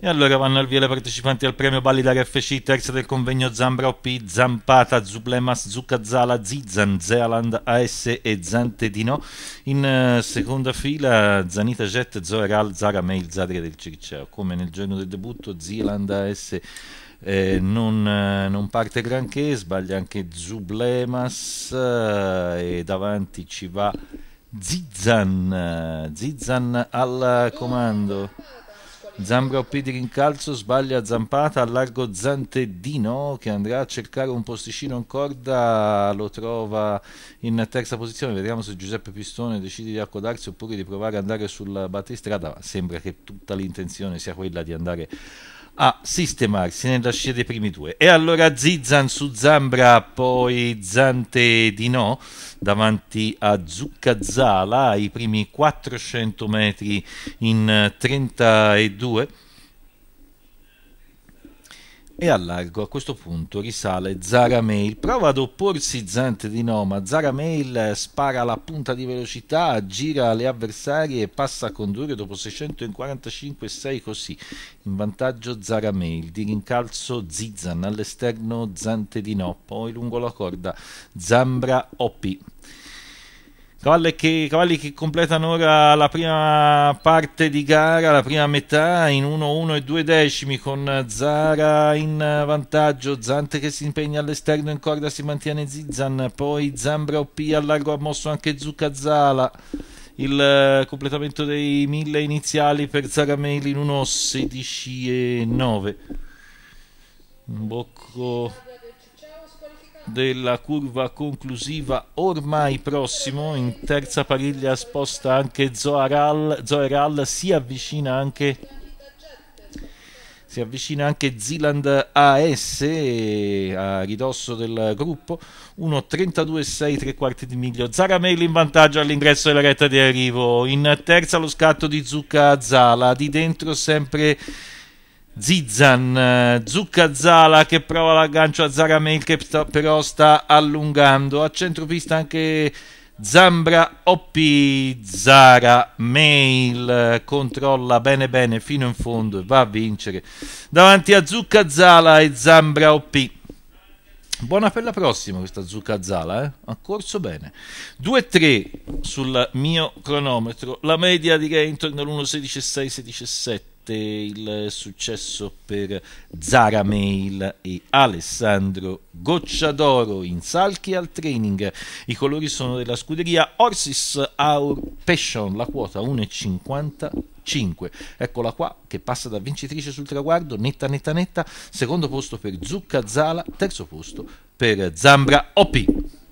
E allora vanno al via le partecipanti al premio Balli da RFC, terza del convegno Zambra OP, Zampata, Zublemas, Zucca Zala, Zizan, Zealand, AS e Zantedino. In eh, seconda fila Zanita Jet, Zoeral, Zara Mail, Zadria del Circeo. Come nel giorno del debutto, Zealand, AS... Eh, non, eh, non, parte granché, sbaglia anche Zublemas eh, e davanti ci va Zizan, Zizan al comando. Zambra OP di rincalzo sbaglia zampata a largo Zanteddino che andrà a cercare un posticino in corda, lo trova in terza posizione, vediamo se Giuseppe Pistone decide di accodarsi oppure di provare ad andare sul battistrada, sembra che tutta l'intenzione sia quella di andare a sistemarsi nella scia dei primi due. E allora Zizan su Zambra, poi Zante di no davanti a Zucca Zala, ai primi 400 metri in 32 e al largo a questo punto risale Zara Prova ad opporsi Zante di Noma. Zara Mail spara la punta di velocità, gira le avversarie e passa a condurre dopo 645,6 così. In vantaggio Zara Di rincalzo Zizan all'esterno Zante di No. Poi lungo la corda Zambra OP. Cavalli che, cavalli che, completano ora la prima parte di gara, la prima metà in 1-1 e 2 decimi con Zara in vantaggio, Zante che si impegna all'esterno in corda si mantiene Zizan, poi Zambra OP a largo ha mosso anche Zucca Zala, Il eh, completamento dei 1000 iniziali per Zara Meli in 1-16 e 9. Un bocco della curva conclusiva ormai prossimo in terza pariglia sposta anche Zoaral Zoeral si avvicina anche si avvicina anche Zealand AS eh, a ridosso del gruppo 1.32.6 tre quarti di miglio Zaramelli in vantaggio all'ingresso della retta di arrivo in terza lo scatto di Zucca Zala di dentro sempre Zizan, eh, Zucca Zala che prova l'aggancio a Zara Mail che però sta allungando, a centropista anche Zambra Oppi Zara Mail eh, controlla bene bene fino in fondo e va a vincere davanti a Zucca Zala e Zambra Oppi Buona per la prossima questa Zucca Zala, eh? ha corso bene. 2-3 sul mio cronometro, la media direi intorno all'1.16.6, 16.7 forte il successo per Zara Mail e Alessandro Gocciadoro in Salchi al training. I colori sono della scuderia Orsis Our Passion, la quota 1,55. Eccola qua che passa da vincitrice sul traguardo, netta netta netta, secondo posto per Zucca Zala, terzo posto per Zambra Oppi.